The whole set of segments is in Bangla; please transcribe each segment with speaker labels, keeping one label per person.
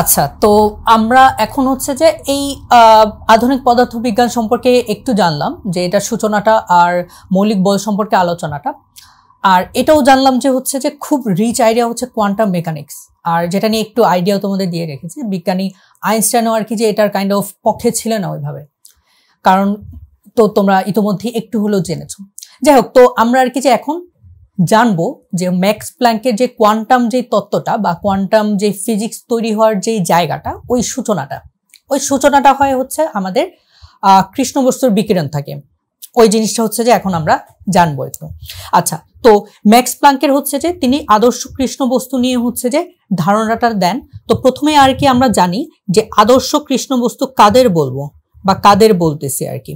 Speaker 1: আচ্ছা তো আমরা এখন হচ্ছে যে এই আধুনিক পদার্থবিজ্ঞান সম্পর্কে একটু জানলাম যে এটার সূচনাটা আর মৌলিক বল সম্পর্কে আলোচনাটা আর এটাও জানলাম যে হচ্ছে যে খুব রিচ আইডিয়া হচ্ছে কোয়ান্টাম মেকানিক্স আর যেটা নিয়ে একটু আইডিয়াও তোমাদের দিয়ে রেখেছি বিজ্ঞানী আইনস্টাইনও আর কি যে এটার কাইন্ড অফ পক্ষে ছিল না ওইভাবে কারণ তো তোমরা ইতোমধ্যে একটু হলেও জেনেছো যাই হোক তো আমরা আর কি যে এখন জানবো যে ম্যাক্স প্ল্যাঙ্কের যে কোয়ান্টাম যে তত্ত্বটা বা কোয়ান্টাম যে ফিজিক্স তৈরি হওয়ার যে জায়গাটা ওই সূচনাটা ওই সূচনাটা হয় হচ্ছে আমাদের কৃষ্ণ বস্তুর বিকিরণ থাকে ওই জিনিসটা হচ্ছে যে এখন আমরা জানবো একটু আচ্ছা তো ম্যাক্স প্লাঙ্কের হচ্ছে যে তিনি আদর্শ কৃষ্ণ বস্তু নিয়ে হচ্ছে যে ধারণাটা দেন তো প্রথমে আর কি আমরা জানি যে আদর্শ কৃষ্ণ বস্তু কাদের বলবো বা কাদের বলতেছি আর কি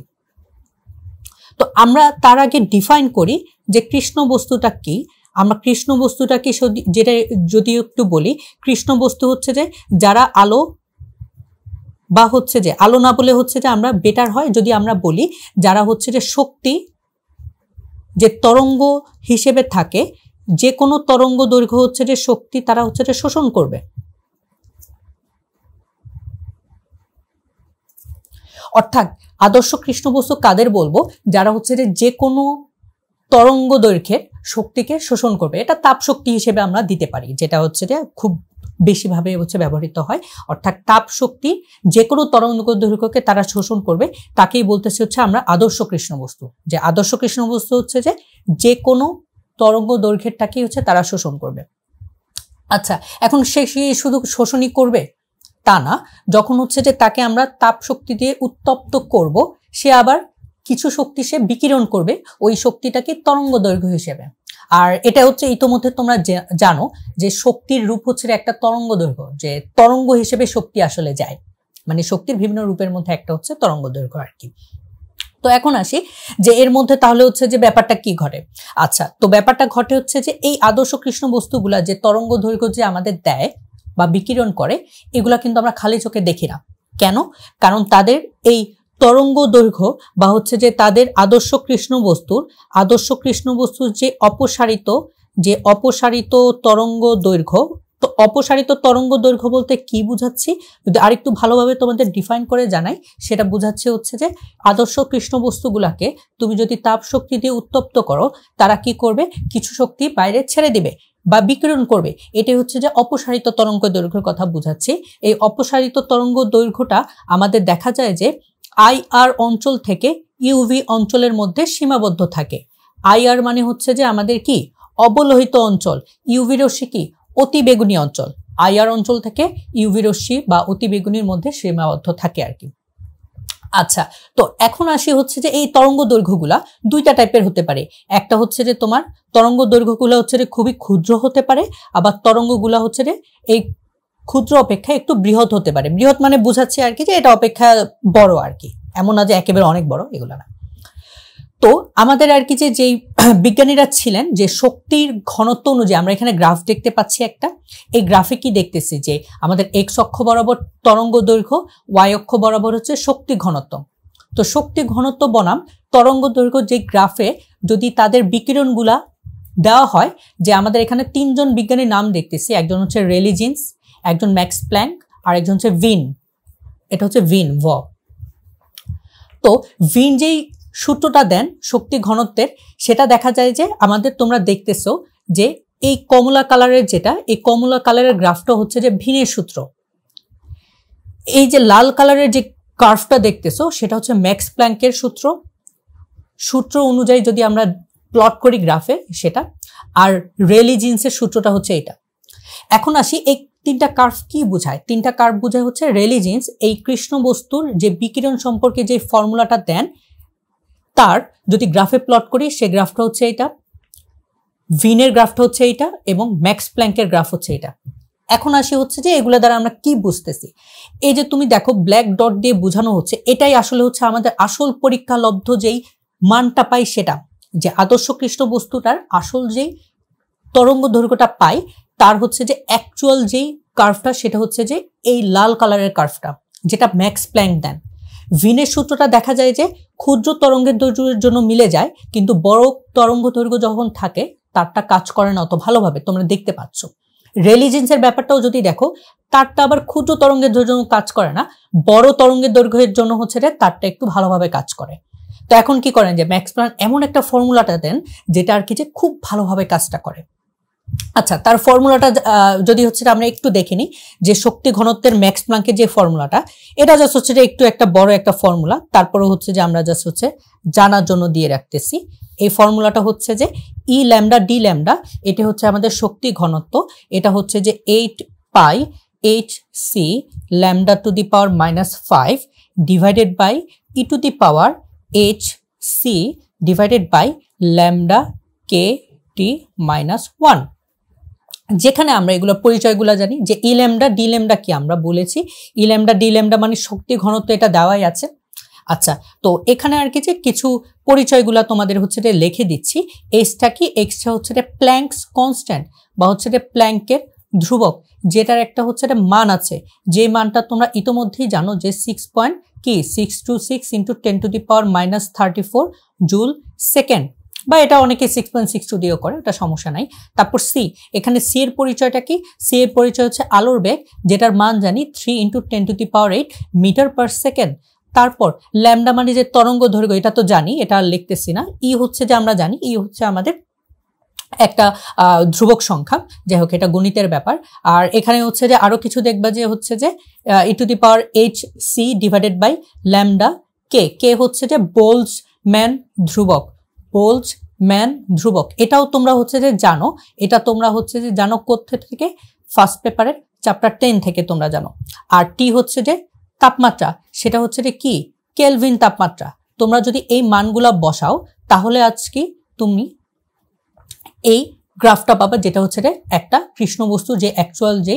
Speaker 1: তো আমরা তার আগে ডিফাইন করি যে কৃষ্ণ বস্তুটা কি আমরা কৃষ্ণ বস্তুটাকে যেটা যদি একটু বলি কৃষ্ণ বস্তু হচ্ছে যে যারা আলো বা হচ্ছে যে আলো না বলে হচ্ছে যে আমরা বেটার হয় যদি আমরা বলি যারা হচ্ছে যে শক্তি যে তরঙ্গ হিসেবে থাকে যে কোনো তরঙ্গ দৈর্ঘ্য হচ্ছে যে শক্তি তারা হচ্ছে যে শোষণ করবে অর্থাৎ আদর্শ কৃষ্ণ বস্তু কাদের বলবো যারা হচ্ছে যে যে কোনো তরঙ্গ দৈর্ঘ্যের শক্তিকে শোষণ করবে এটা তাপ শক্তি হিসেবে আমরা দিতে পারি যেটা হচ্ছে যে খুব বেশিভাবে হচ্ছে ব্যবহৃত হয় অর্থাৎ তাপ শক্তি যে কোনো তরঙ্গ দৈর্ঘ্যকে তারা শোষণ করবে তাকেই বলতেছে হচ্ছে আমরা আদর্শ কৃষ্ণ বস্তু যে আদর্শ কৃষ্ণ বস্তু হচ্ছে যে যে কোনো তরঙ্গ দৈর্ঘ্যেরটাকেই হচ্ছে তারা শোষণ করবে আচ্ছা এখন সে শুধু শোষণই করবে তা না যখন হচ্ছে যে তাকে আমরা তাপ শক্তি দিয়ে উত্তপ্ত করব সে আবার কিছু শক্তি সে বিকিরণ করবে ওই শক্তিটাকে তরঙ্গ দৈর্ঘ্য হিসেবে আর এটা হচ্ছে ইতোমধ্যে তোমরা জানো যে শক্তির রূপ হচ্ছে একটা তরঙ্গ দৈর্ঘ্য যে তরঙ্গ হিসেবে শক্তি আসলে যায় মানে শক্তির বিভিন্ন রূপের মধ্যে একটা হচ্ছে তরঙ্গ দৈর্ঘ্য আর কি তো এখন আসি যে এর মধ্যে তাহলে হচ্ছে যে ব্যাপারটা কি ঘটে আচ্ছা তো ব্যাপারটা ঘটে হচ্ছে যে এই আদর্শ কৃষ্ণ বস্তুগুলা যে তরঙ্গ দৈর্ঘ্য যে আমাদের দেয় বা বিকিরণ করে এগুলা কিন্তু আমরা খালি চোখে দেখি না কেন কারণ তাদের এই তরঙ্গ দৈর্ঘ্য বা হচ্ছে যে তাদের আদর্শ কৃষ্ণ বস্তুর আদর্শ কৃষ্ণ বস্তুর যে অপসারিত যে অপসারিত তরঙ্গ দৈর্ঘ্য তো অপসারিত তরঙ্গ দৈর্ঘ্য বলতে কি বুঝাচ্ছি যদি আরেকটু ভালোভাবে তোমাদের ডিফাইন করে জানাই সেটা বুঝাচ্ছে হচ্ছে যে আদর্শ কৃষ্ণ বস্তুগুলাকে তুমি যদি তাপ শক্তি দিয়ে উত্তপ্ত করো তারা কি করবে কিছু শক্তি বাইরে ছেড়ে দিবে বা বিকিরণ করবে এটাই হচ্ছে যে অপসারিত তরঙ্গ দৈর্ঘ্যের কথা বুঝাচ্ছি এই অপসারিত তরঙ্গ দৈর্ঘ্যটা আমাদের দেখা যায় যে আইআর অঞ্চল থেকে ইউভি অঞ্চলের মধ্যে সীমাবদ্ধ থাকে আইআর মানে হচ্ছে যে আমাদের কি অবলোহিত অঞ্চল ইউভি রশ্মি কি অতিবেগুনি অঞ্চল আইআর অঞ্চল থেকে ইউভি রশ্মি বা অতিবেগুনির মধ্যে সীমাবদ্ধ থাকে আর কি আচ্ছা তো এখন আসি হচ্ছে যে এই তরঙ্গ দৈর্ঘ্যগুলা দুইটা টাইপের হতে পারে একটা হচ্ছে যে তোমার তরঙ্গ দৈর্ঘ্যগুলো হচ্ছে যে খুবই ক্ষুদ্র হতে পারে আবার তরঙ্গগুলা হচ্ছে যে এই ক্ষুদ্র অপেক্ষা একটু বৃহৎ হতে পারে বৃহৎ মানে বুঝাচ্ছে আর কি যে এটা অপেক্ষা বড় আর কি এমন না যে একেবারে অনেক বড় এগুলো না তো আমাদের আর কি যে যেই বিজ্ঞানীরা ছিলেন যে শক্তির ঘনত্ব অনুযায়ী আমরা এখানে গ্রাফ দেখতে পাচ্ছি একটা এই গ্রাফে কি দেখতেছি যে আমাদের এক্স অক্ষ বরাবর তরঙ্গ দৈর্ঘ্য ওয়াই অক্ষ বরাবর হচ্ছে শক্তি ঘনত্ব তো শক্তি ঘনত্ব বনাম তরঙ্গ দৈর্ঘ্য যে গ্রাফে যদি তাদের বিকিরণগুলা দেওয়া হয় যে আমাদের এখানে তিনজন বিজ্ঞানীর নাম দেখতেছি একজন হচ্ছে রেলিজিন্স একজন ম্যাক্স প্ল্যাঙ্ক আর একজন হচ্ছে ভিন এটা হচ্ছে ভিন ভ তো ভিন যেই সূত্রটা দেন শক্তি ঘনত্বের সেটা দেখা যায় যে আমাদের তোমরা দেখতেছো যে এই কমলা কালারের যেটা এই কমলা কালারের গ্রাফটা হচ্ছে যে ভিনের সূত্র এই যে লাল কালারের যে কার্ভটা দেখতেছো সেটা হচ্ছে ম্যাক্স প্ল্যাঙ্কের সূত্র সূত্র অনুযায়ী যদি আমরা প্লট করি গ্রাফে সেটা আর রেলিজিন্সের সূত্রটা হচ্ছে এটা এখন আসি এই তিনটা কার্ভ কি বোঝায় তিনটা কার্ভ বোঝায় হচ্ছে রেলিজেন্স এই কৃষ্ণ বস্তুর যে বিকিরণ সম্পর্কে যে ফর্মুলাটা দেন তার যদি গ্রাফে প্লট করি সে গ্রাফটা হচ্ছে এটা ভিনের গ্রাফটা হচ্ছে এইটা এবং ম্যাক্স প্ল্যাঙ্কের গ্রাফ হচ্ছে এটা এখন আসি হচ্ছে যে এগুলো দ্বারা আমরা কি বুঝতেছি এই যে তুমি দেখো ব্ল্যাক ডট দিয়ে বোঝানো হচ্ছে এটাই আসলে হচ্ছে আমাদের আসল পরীক্ষালব্ধ যেই মানটা পাই সেটা যে আদর্শ কৃষ্ণ বস্তুটার আসল যেই তরঙ্গ দৈর্ঘ্যটা পাই তার হচ্ছে যে অ্যাকচুয়াল যেই কার্ভটা সেটা হচ্ছে যে এই লাল কালারের কার্ভটা যেটা ম্যাক্স প্ল্যাঙ্ক দেন ভিনের সূত্রটা দেখা যায় যে ক্ষুদ্র তরঙ্গের দৈর্ঘ্যের জন্য মিলে যায় কিন্তু বড় তরঙ্গ দৈর্ঘ্য যখন থাকে তারটা কাজ করে না অত ভালোভাবে তোমরা দেখতে পাচ্ছ রেলিজেন্সের ব্যাপারটাও যদি দেখো তারটা আবার ক্ষুদ্র তরঙ্গের জন্য কাজ করে না বড় তরঙ্গের দৈর্ঘ্যের জন্য হচ্ছে যে তারটা একটু ভালোভাবে কাজ করে তো এখন কি করেন যে ম্যাক্স প্ল্যান এমন একটা ফর্মুলাটা দেন যেটা আর কি যে খুব ভালোভাবে কাজটা করে আচ্ছা তার ফর্মুলাটা যদি হচ্ছে আমরা একটু দেখে নিই যে শক্তি ঘনত্বের ম্যাক্স প্লাঙ্কের যে ফর্মুলাটা এটা জাস্ট হচ্ছে যে একটু একটা বড় একটা ফর্মুলা তারপরে হচ্ছে যে আমরা জাস্ট হচ্ছে জানার জন্য দিয়ে রাখতেছি এই ফর্মুলাটা হচ্ছে যে ই ল্যামডা ডি ল্যামডা এটা হচ্ছে আমাদের শক্তি ঘনত্ব এটা হচ্ছে যে eight pi h c lambda to the power minus five divided by e to the power h c divided by lambda k T minus one যেখানে আমরা এগুলো পরিচয়গুলো জানি যে ইলেমডা ডিলেমডা কি আমরা বলেছি ইলেমডা ডিলেমডা মানে শক্তি ঘনত্ব এটা দেওয়াই আছে আচ্ছা তো এখানে আর কি যে কিছু পরিচয়গুলো তোমাদের হচ্ছে যে লিখে দিচ্ছি এইসটা কি এক্সটা হচ্ছে যে প্ল্যাঙ্কস কনস্ট্যান্ট বা হচ্ছে যে প্ল্যাঙ্কের ধ্রুবক যেটার একটা হচ্ছে একটা মান আছে যে মানটা তোমরা ইতোমধ্যেই জানো যে সিক্স পয়েন্ট কি six two six into ten to the power minus thirty four joule second বা এটা অনেকে সিক্স পয়েন্ট সিক্স টু দিয়েও করে ওটা সমস্যা নাই তারপর সি এখানে সি এর পরিচয়টা কি সি এর পরিচয় হচ্ছে আলোর বেগ যেটার মান জানি three into ten to the power eight metre per second তারপর ল্যামডা মানে যে তরঙ্গ ধৈর্ঘ্য এটা তো জানি এটা লিখতেছি না ই e হচ্ছে যে আমরা জানি ই e হচ্ছে আমাদের একটা ধ্রুবক সংখ্যা যাই হোক এটা গণিতের ব্যাপার আর এখানে হচ্ছে যে আরও কিছু দেখবা যে হচ্ছে যে e to the power h c divided by lambda k k হচ্ছে যে বোলস ম্যান ধ্রুবক পোলস ম্যান ধ্রুবক এটাও তোমরা হচ্ছে যে জানো এটা তোমরা হচ্ছে যে জানো কোথা থেকে ফার্স্ট পেপারের চ্যাপ্টার টেন থেকে তোমরা জানো আর টি হচ্ছে যে তাপমাত্রা সেটা হচ্ছে যে কি কেলভিন তাপমাত্রা তোমরা যদি এই মানগুলা বসাও তাহলে আজকে তুমি এই গ্রাফটা পাবা যেটা হচ্ছে যে একটা কৃষ্ণ বস্তু যে অ্যাকচুয়াল যে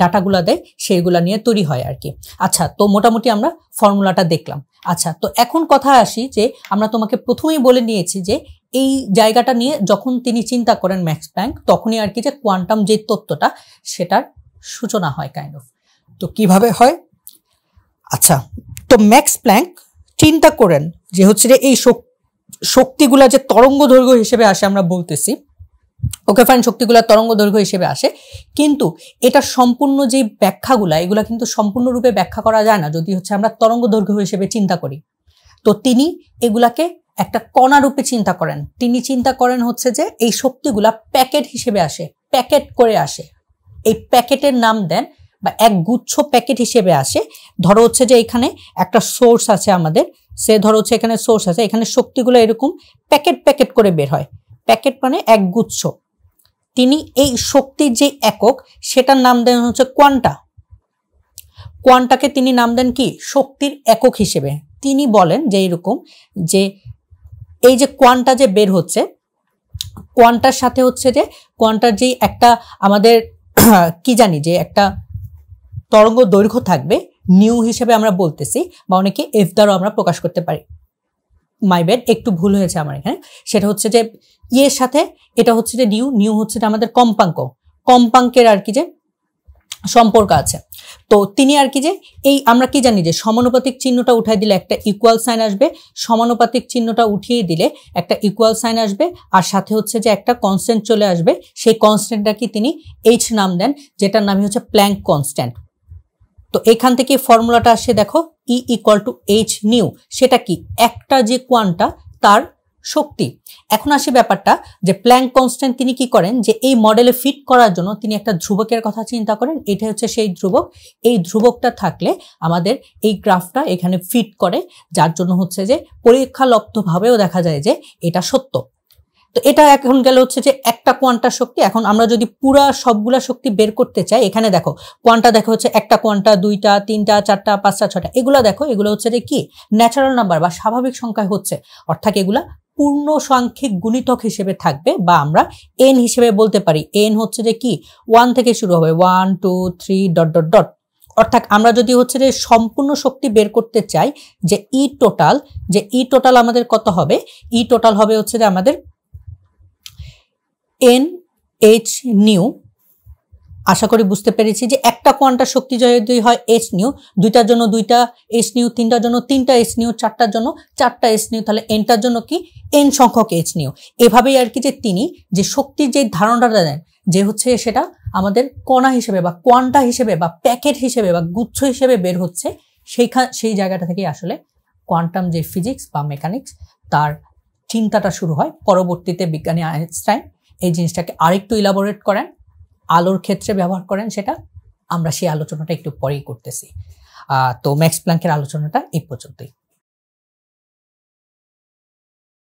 Speaker 1: ডাটাগুলো দেয় সেইগুলো নিয়ে তৈরি হয় আর কি আচ্ছা তো মোটামুটি আমরা ফর্মুলাটা দেখলাম আচ্ছা তো এখন কথা আসি যে আমরা তোমাকে প্রথমেই বলে নিয়েছি যে এই জায়গাটা নিয়ে যখন তিনি চিন্তা করেন ম্যাক্স প্ল্যাঙ্ক তখনই আর কি যে কোয়ান্টাম যে তত্ত্বটা সেটার সূচনা হয় কাইন্ড অফ তো কিভাবে হয় আচ্ছা তো ম্যাক্স প্ল্যাঙ্ক চিন্তা করেন যে হচ্ছে যে এই শক্তিগুলা যে তরঙ্গ দৈর্ঘ্য হিসেবে আসে আমরা বলতেছি ওকে ফাইন শক্তিগুলা তরঙ্গ দৈর্ঘ্য হিসেবে আসে কিন্তু এটা সম্পূর্ণ যে ব্যাখ্যাগুলা এগুলা কিন্তু সম্পূর্ণরূপে ব্যাখ্যা করা যায় না যদি হচ্ছে আমরা তরঙ্গ দৈর্ঘ্য হিসেবে চিন্তা করি তো তিনি এগুলাকে একটা কণারূপে চিন্তা করেন তিনি চিন্তা করেন হচ্ছে যে এই শক্তিগুলা প্যাকেট হিসেবে আসে প্যাকেট করে আসে এই প্যাকেটের নাম দেন বা এক গুচ্ছ প্যাকেট হিসেবে আসে ধরো হচ্ছে যে এখানে একটা সোর্স আছে আমাদের সে ধরো হচ্ছে এখানে সোর্স আছে এখানে শক্তিগুলো এরকম প্যাকেট প্যাকেট করে বের হয় প্যাকেট মানে এক গুচ্ছ তিনি এই শক্তির যে একক সেটার নাম দেন হচ্ছে কোয়ান্টা কোয়ান্টাকে তিনি নাম দেন কি শক্তির একক হিসেবে তিনি বলেন যে এরকম যে এই যে কোয়ান্টা যে বের হচ্ছে কোয়ান্টার সাথে হচ্ছে যে কোয়ান্টার যেই একটা আমাদের কি জানি যে একটা তরঙ্গ দৈর্ঘ্য থাকবে নিউ হিসেবে আমরা বলতেছি বা অনেকে এফ দ্বারাও আমরা প্রকাশ করতে পারি মাই বেড একটু ভুল হয়েছে আমার এখানে সেটা হচ্ছে যে ইয়ের সাথে এটা হচ্ছে যে নিউ নিউ হচ্ছে যে আমাদের কম্পাঙ্ক কম্পাঙ্কের আর কি যে সম্পর্ক আছে তো তিনি আর কি যে এই আমরা কি জানি যে সমানুপাতিক চিহ্নটা উঠাই দিলে একটা ইকুয়াল সাইন আসবে সমানুপাতিক চিহ্নটা উঠিয়ে দিলে একটা ইকুয়াল সাইন আসবে আর সাথে হচ্ছে যে একটা কনস্ট্যান্ট চলে আসবে সেই কনস্ট্যান্টটা কি তিনি এইচ নাম দেন যেটার নামই হচ্ছে প্ল্যাঙ্ক কনস্ট্যান্ট তো এখান থেকে ফর্মুলাটা আসে দেখো E equal to h nu সেটা কি একটা যে কোয়ান্টা তার শক্তি এখন আসে ব্যাপারটা যে প্ল্যাং কনস্ট্যান্ট তিনি কি করেন যে এই মডেলে ফিট করার জন্য তিনি একটা ধ্রুবকের কথা চিন্তা করেন এটা হচ্ছে সেই ধ্রুবক এই ধ্রুবকটা থাকলে আমাদের এই গ্রাফটা এখানে ফিট করে যার জন্য হচ্ছে যে পরীক্ষালব্ধভাবেও দেখা যায় যে এটা সত্য তো এটা এখন গেলে হচ্ছে যে একটা কোয়ান্টার শক্তি এখন আমরা যদি পুরা সবগুলা শক্তি বের করতে চাই এখানে দেখো কোয়ান্টা দেখো হচ্ছে একটা কোয়ান্টা দুইটা তিনটা চারটা পাঁচটা ছটা এগুলো দেখো এগুলো হচ্ছে যে কি ন্যাচারাল নাম্বার বা স্বাভাবিক সংখ্যায় হচ্ছে অর্থাৎ এগুলা পূর্ণ সাংখ্যিক গুণিতক হিসেবে থাকবে বা আমরা এন হিসেবে বলতে পারি এন হচ্ছে যে কি ওয়ান থেকে শুরু হবে one two three dot dot dot অর্থাৎ আমরা যদি হচ্ছে যে সম্পূর্ণ শক্তি বের করতে চাই যে ই e টোটাল যে ই e টোটাল আমাদের কত হবে ই e টোটাল হবে হচ্ছে যে আমাদের এন এইচ নিউ আশা করি বুঝতে পেরেছি যে একটা কোয়ান্টার শক্তি যদি হয় এইচ নিউ দুইটার জন্য দুইটা এইচ নিউ তিনটার জন্য তিনটা এইচ নিউ চারটার জন্য চারটা এইচ নিউ তাহলে এনটার জন্য কি এন সংখ্যক এইচ নিউ এভাবেই আর কি যে তিনি যে শক্তির যে ধারণাটা দেন যে হচ্ছে সেটা আমাদের কণা হিসেবে বা কোয়ান্টা হিসেবে বা প্যাকেট হিসেবে বা গুচ্ছ হিসেবে বের হচ্ছে সেইখান সেই জায়গাটা থেকেই আসলে কোয়ান্টাম যে ফিজিক্স বা মেকানিক্স তার চিন্তাটা শুরু হয় পরবর্তীতে বিজ্ঞানী আইনস্টাইন এই জিনিসটাকে আরেকটু ইলাবোরেট করেন আলোর ক্ষেত্রে ব্যবহার করেন সেটা আমরা সেই আলোচনাটা একটু পরেই করতেছি তো ম্যাক্স প্ল্যাঙ্কের আলোচনাটা এই পর্যন্তই